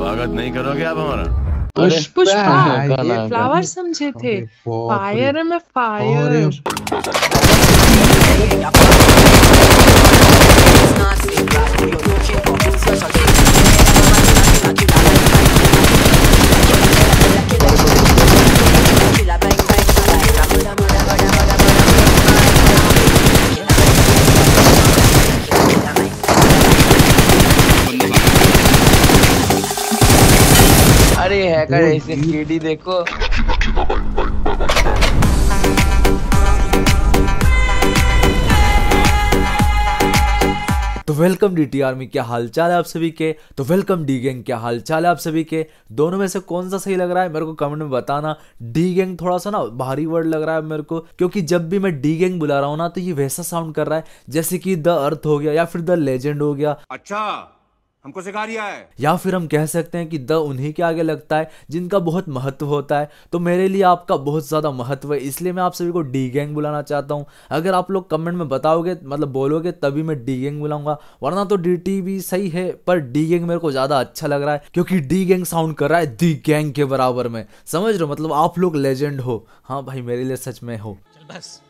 स्वागत नहीं करोगे आप हमारा पुष्पा हाँ, ये फ्लावर समझे थे फायर में फायर Like कर ऐसे सीढ़ी देखो तो वेलकम डी टी आर्मी क्या चाल है आप सभी के तो वेलकम डी गैंग क्या हाल चाल है आप सभी के दोनों में से कौन सा सही लग रहा है मेरे को कमेंट में बताना डी गैंग थोड़ा सा ना भारी वर्ड लग रहा है मेरे को क्योंकि जब भी मैं डी गैंग बुला रहा हूँ ना तो ये वैसा साउंड कर रहा है जैसे कि द अर्थ हो गया या फिर द लेजेंड हो गया अच्छा हमको सिखा दिया है या फिर हम कह सकते हैं कि द उन्हीं के आगे लगता है जिनका बहुत महत्व होता है तो मेरे लिए आपका बहुत ज़्यादा महत्व है इसलिए मैं आप सभी को डी गैंग बुलाना चाहता हूँ अगर आप लोग कमेंट में बताओगे मतलब बोलोगे तभी मैं डी गैंग बुलाऊंगा वरना तो डी टी भी सही है पर डी गैंग मेरे को ज़्यादा अच्छा लग रहा है क्योंकि डी गैंग साउंड कर रहा है दी गैंग के बराबर में समझ रहे हो मतलब आप लोग लेजेंड हो हाँ भाई मेरे लिए सच में हो चल बस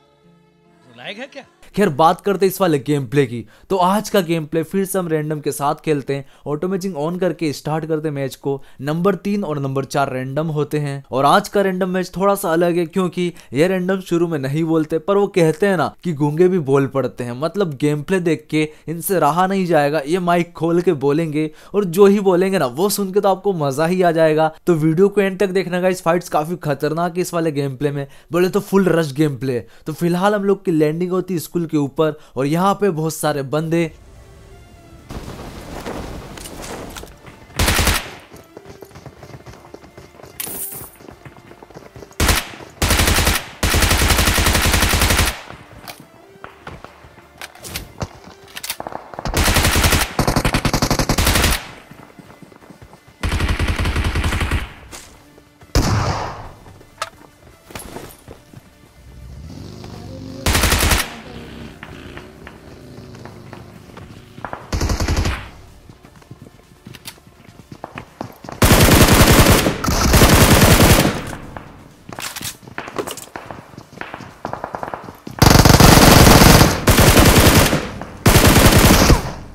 क्या खैर बात करते इस वाले गेम प्ले की तो आज का गेम प्ले फिर से हम रैंडम के साथ खेलते हैं ऑटो ऑन करके स्टार्ट करते मैच को नंबर तीन और नंबर चार रैंडम होते हैं और आज का रैंडम मैच थोड़ा सा अलग है क्योंकि ये रैंडम शुरू में नहीं बोलते पर वो कहते हैं ना कि गूंगे भी बोल पड़ते हैं मतलब गेम प्ले देख के इनसे रहा नहीं जाएगा ये माइक खोल के बोलेंगे और जो ही बोलेंगे ना वो सुन के तो आपको मजा ही आ जाएगा तो वीडियो को एंड तक देखने का इस फाइट काफी खतरनाक है इस वाले गेम प्ले में बोले तो फुल रश गेम प्ले तो फिलहाल हम लोग की लैंडिंग होती है स्कूल स्कूल के ऊपर और यहाँ पे बहुत सारे बंदे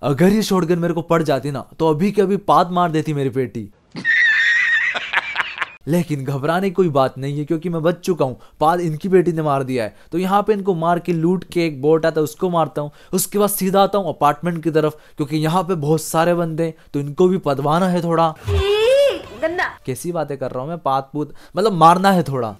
अगर ये शॉटगन मेरे को पड़ जाती ना तो अभी के अभी पात मार देती मेरी बेटी लेकिन घबराने कोई बात नहीं है क्योंकि मैं बच चुका हूँ पाल इनकी बेटी ने मार दिया है तो यहाँ पे इनको मार के लूट के एक बोट आता है उसको मारता हूँ उसके बाद सीधा आता हूँ अपार्टमेंट की तरफ क्योंकि यहाँ पे बहुत सारे बंदे हैं तो इनको भी पदवाना है थोड़ा हम्म, कैसी बातें कर रहा हूँ मैं पात पूत मतलब मारना है थोड़ा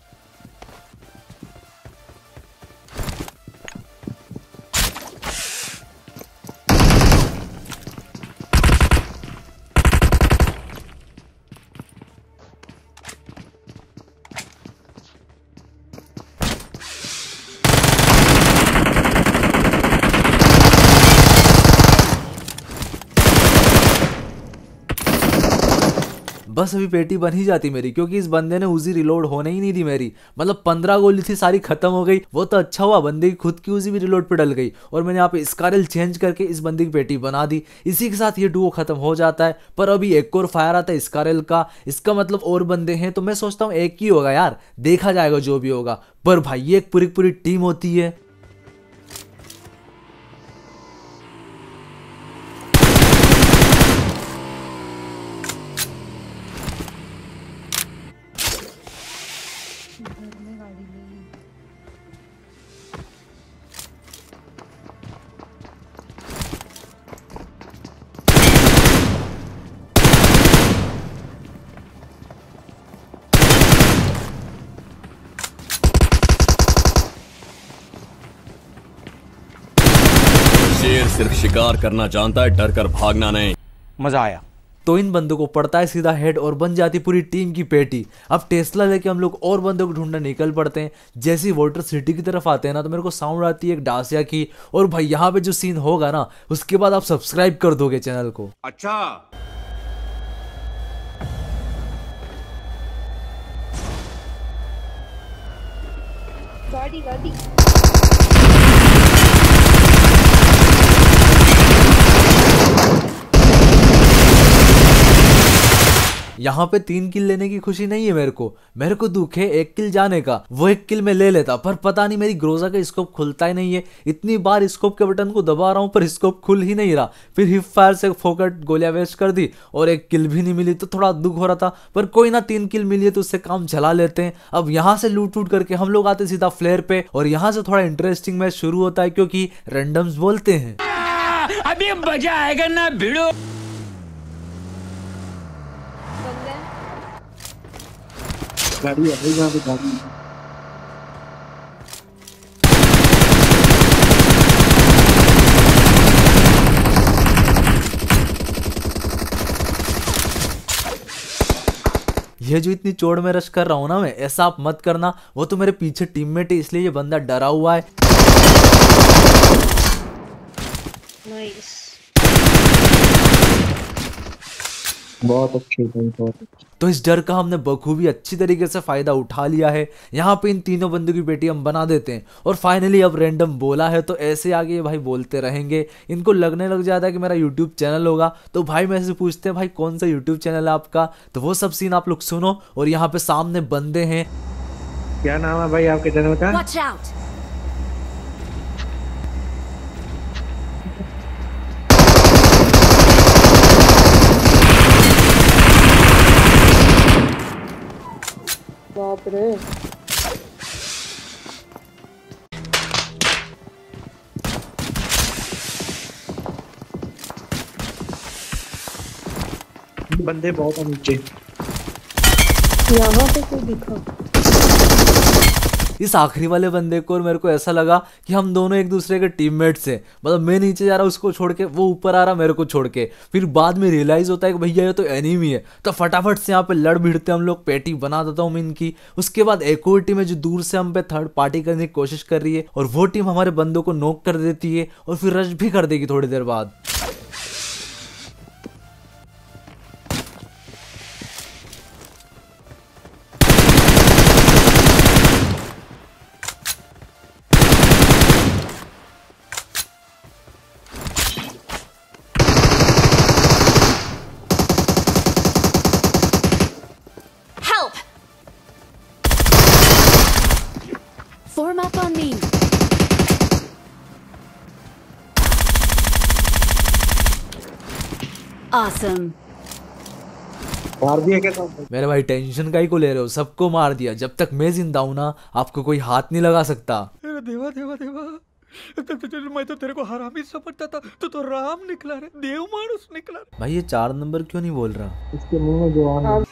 बस अभी पेटी बन ही जाती मेरी क्योंकि इस बंदे ने उजी रिलोड होने ही नहीं दी मेरी मतलब पंद्रह गोली थी सारी खत्म हो गई वो तो अच्छा हुआ बंदे की खुद की उजी भी रिलोड पे डल गई और मैंने यहाँ पे स्कारल चेंज करके इस बंदे की पेटी बना दी इसी के साथ ये डुओ खत्म हो जाता है पर अभी एक और फायर आता है स्कारल का इसका मतलब और बंदे हैं तो मैं सोचता हूँ एक ही होगा यार देखा जाएगा जो भी होगा पर भाई ये एक पूरी पूरी टीम होती है सिर्फ शिकार करना जानता है डर कर भागना नहीं मजा आया तो इन बंदों को पड़ता है सीधा हेड और बन जाती पूरी टीम की पेटी अब टेस्ला लेके हम लोग और बंदों को ढूंढने निकल पड़ते हैं जैसे वोटर सिटी की तरफ आते हैं ना तो मेरे को साउंड आती है एक डासिया की और भाई यहाँ पे जो सीन होगा ना उसके बाद आप सब्सक्राइब कर दोगे चैनल को अच्छा गाड़ी गाड़ी यहाँ पे तीन किल लेने की खुशी नहीं है मेरे को मेरे को दुख है एक किल जाने का वो एक किल में ले लेता पर पता नहीं मेरी ग्रोजा का स्कोप खुलता ही नहीं है इतनी बार स्कोप के बटन को दबा रहा हूँ पर स्कोप खुल ही नहीं रहा फिर हिप फायर से फोकट गोलियां वेस्ट कर दी और एक किल भी नहीं मिली तो थोड़ा दुख हो रहा था पर कोई ना तीन किल मिली है तो उससे काम चला लेते हैं अब यहाँ से लूट टूट करके हम लोग आते सीधा फ्लेयर पे और यहाँ से थोड़ा इंटरेस्टिंग मैच शुरू होता है क्योंकि रेंडम्स बोलते हैं अभी मजा आएगा ना भिड़ो गाड़ी है यहाँ पे गाड़ी ये जो इतनी चोड़ में रश कर रहा हूँ ना मैं ऐसा आप मत करना वो तो मेरे पीछे टीममेट है इसलिए ये बंदा डरा हुआ है नाइस बहुत अच्छे बहुत अच्छे तो इस डर का हमने बखूबी अच्छी तरीके से फ़ायदा उठा लिया है यहाँ पे इन तीनों बंदों की बेटी हम बना देते हैं और फाइनली अब रैंडम बोला है तो ऐसे आगे ये भाई बोलते रहेंगे इनको लगने लग जाता है कि मेरा यूट्यूब चैनल होगा तो भाई मैं से पूछते हैं भाई कौन सा यूट्यूब चैनल है आपका तो वो सब सीन आप लोग सुनो और यहाँ पे सामने बंदे हैं क्या नाम है भाई आपके चैनल का बाप रे बंदे बहुत नीचे यहाँ पे कोई दिखा इस आखिरी वाले बंदे को और मेरे को ऐसा लगा कि हम दोनों एक दूसरे के टीममेट्स हैं मतलब मैं नीचे जा रहा उसको छोड़ के वो ऊपर आ रहा मेरे को छोड़ के फिर बाद में रियलाइज़ होता है कि भैया ये तो एनिमी है तो फटाफट से यहाँ पे लड़ भिड़ते हम लोग पेटी बना देता हूँ मैं इनकी उसके बाद एक और टीम है जो दूर से हम पे थर्ड पार्टी करने की कोशिश कर रही है और वो टीम हमारे बंदों को नोक कर देती है और फिर रश भी कर देगी थोड़ी देर बाद मार दिया क्या मेरे भाई टेंशन का ही को ले रहे हो सबको मार दिया जब तक मैं जिंदा हूँ ना आपको कोई हाथ नहीं लगा सकता अरे देवा देवा देवा तो मैं तो तेरे को हराम ही समझता था तो तो राम निकला रे देव मानुस निकला भाई ये चार नंबर क्यों नहीं बोल रहा इसके मुंह में जो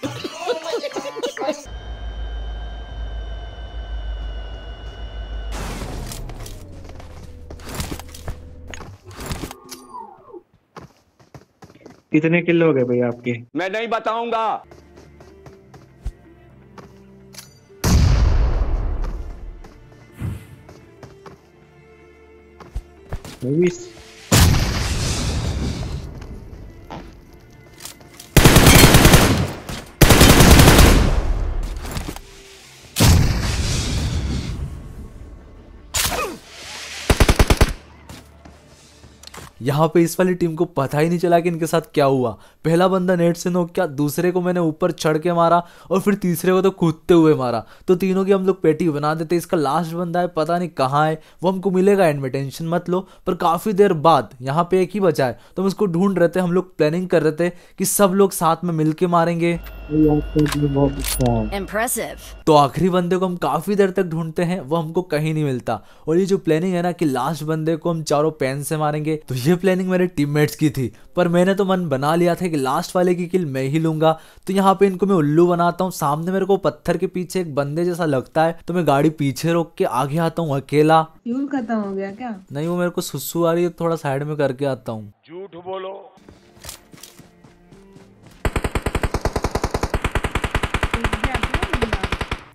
कितने किल हो गए भाई आपके मैं नहीं बताऊंगा यहाँ पे इस वाली टीम को पता ही नहीं चला कि इनके साथ क्या हुआ पहला बंदा नेट से नोक क्या दूसरे को मैंने ऊपर चढ़ के मारा और फिर तीसरे को तो कूदते हुए मारा तो तीनों की हम लोग पेटी बना देते इसका लास्ट बंदा है पता नहीं कहाँ है वो हमको मिलेगा एंड में टेंशन मत लो पर काफ़ी देर बाद यहाँ पे एक ही बचा है तो हम उसको ढूंढ रहे थे हम लोग प्लानिंग कर रहे थे कि सब लोग साथ में मिल के मारेंगे तो आखिरी बंदे को हम काफ़ी देर तक ढूंढते हैं वो हमको कहीं नहीं मिलता और ये जो प्लानिंग है ना कि लास्ट बंदे को हम चारों पेन से मारेंगे तो ये मुझे प्लानिंग मेरे टीममेट्स की थी पर मैंने तो मन बना लिया था कि लास्ट वाले की किल मैं ही लूंगा तो यहाँ पे इनको मैं उल्लू बनाता हूँ सामने मेरे को पत्थर के पीछे एक बंदे जैसा लगता है तो मैं गाड़ी पीछे रोक के आगे आता हूँ अकेला फ्यूल खत्म हो गया क्या नहीं वो मेरे को सुसु आ रही है थोड़ा साइड में करके आता हूँ झूठ बोलो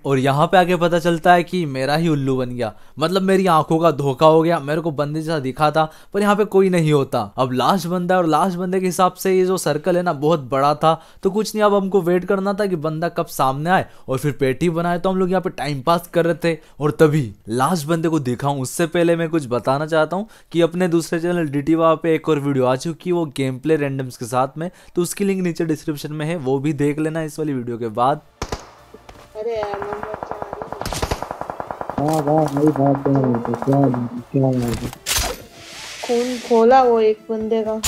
और यहाँ पे आके पता चलता है कि मेरा ही उल्लू बन गया मतलब मेरी आंखों का धोखा हो गया मेरे को बंदे जैसा दिखा था पर यहाँ पे कोई नहीं होता अब लास्ट बंदा है और लास्ट बंदे के हिसाब से ये जो सर्कल है ना बहुत बड़ा था तो कुछ नहीं अब हमको वेट करना था कि बंदा कब सामने आए और फिर पेटी बनाए तो हम लोग यहाँ पे टाइम पास कर रहे थे और तभी लास्ट बंदे को देखा हूँ उससे पहले मैं कुछ बताना चाहता हूँ कि अपने दूसरे चैनल डी पे एक और वीडियो आ चुकी है वो गेम प्ले रेंडम्स के साथ में तो उसकी लिंक नीचे डिस्क्रिप्शन में है वो भी देख लेना इस वाली वीडियो के बाद वाह वाह भाई बात कर रहे थे क्या क्या यार खून खोला वो एक बंदे का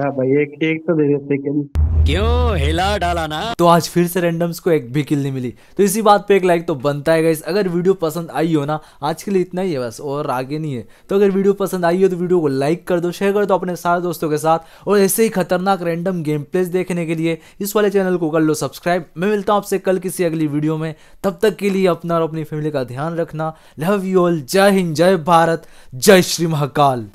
हाँ भाई एक एक तो दे देते क्या क्यों हिला डाला ना तो आज फिर से रेंडम्स को एक भी किल नहीं मिली तो इसी बात पे एक लाइक तो बनता है अगर वीडियो पसंद आई हो ना आज के लिए इतना ही है बस और आगे नहीं है तो अगर वीडियो पसंद आई हो तो वीडियो को लाइक कर दो शेयर कर दो अपने सारे दोस्तों के साथ और ऐसे ही खतरनाक रैंडम गेम प्लेस देखने के लिए इस वाले चैनल को कर लो सब्सक्राइब मैं मिलता हूँ आपसे कल किसी अगली वीडियो में तब तक के लिए अपना और अपनी फैमिली का ध्यान रखना लव यू ऑल जय हिंद जय भारत जय श्री महाकाल